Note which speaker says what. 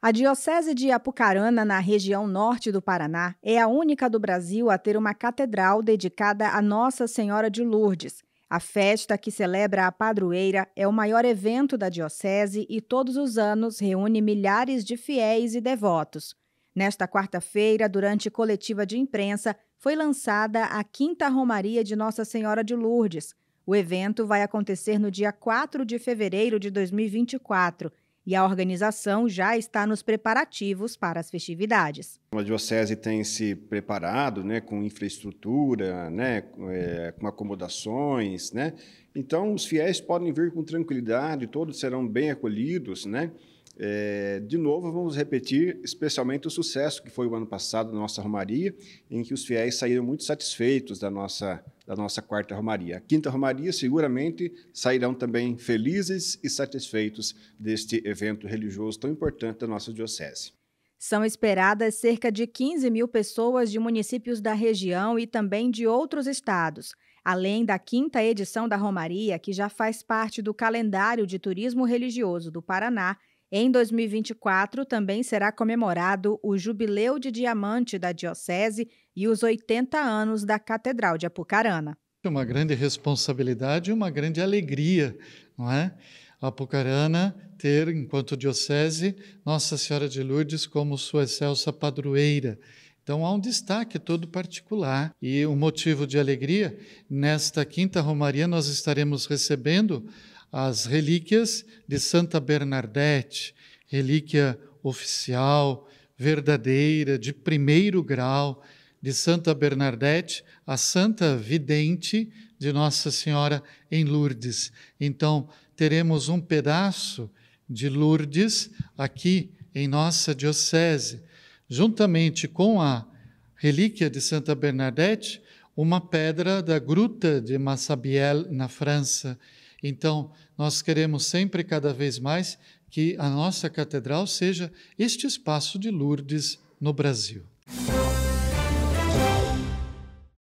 Speaker 1: A Diocese de Apucarana, na região norte do Paraná, é a única do Brasil a ter uma catedral dedicada a Nossa Senhora de Lourdes. A festa que celebra a padroeira é o maior evento da Diocese e todos os anos reúne milhares de fiéis e devotos. Nesta quarta-feira, durante coletiva de imprensa, foi lançada a Quinta Romaria de Nossa Senhora de Lourdes. O evento vai acontecer no dia 4 de fevereiro de 2024 e a organização já está nos preparativos para as festividades.
Speaker 2: A Diocese tem se preparado né, com infraestrutura, né, é, com acomodações. Né? Então, os fiéis podem vir com tranquilidade, todos serão bem acolhidos. Né? É, de novo, vamos repetir, especialmente o sucesso que foi o ano passado na nossa romaria, em que os fiéis saíram muito satisfeitos da nossa, da nossa quarta romaria. A quinta romaria, seguramente, sairão também felizes e satisfeitos deste evento religioso tão importante da nossa diocese.
Speaker 1: São esperadas cerca de 15 mil pessoas de municípios da região e também de outros estados. Além da quinta edição da Romaria, que já faz parte do calendário de turismo religioso do Paraná, em 2024, também será comemorado o Jubileu de Diamante da Diocese e os 80 anos da Catedral de Apucarana.
Speaker 3: É uma grande responsabilidade e uma grande alegria, não é? Apucarana ter, enquanto diocese, Nossa Senhora de Lourdes como sua excelsa padroeira. Então há um destaque todo particular e um motivo de alegria. Nesta quinta romaria nós estaremos recebendo as relíquias de Santa Bernadette, relíquia oficial, verdadeira, de primeiro grau, de Santa Bernadette, a Santa Vidente de Nossa Senhora em Lourdes. Então, teremos um pedaço de Lourdes aqui em nossa diocese, juntamente com a relíquia de Santa Bernadette, uma pedra da gruta de Massabielle, na França então, nós queremos sempre, cada vez mais, que a nossa catedral seja este espaço de Lourdes no Brasil.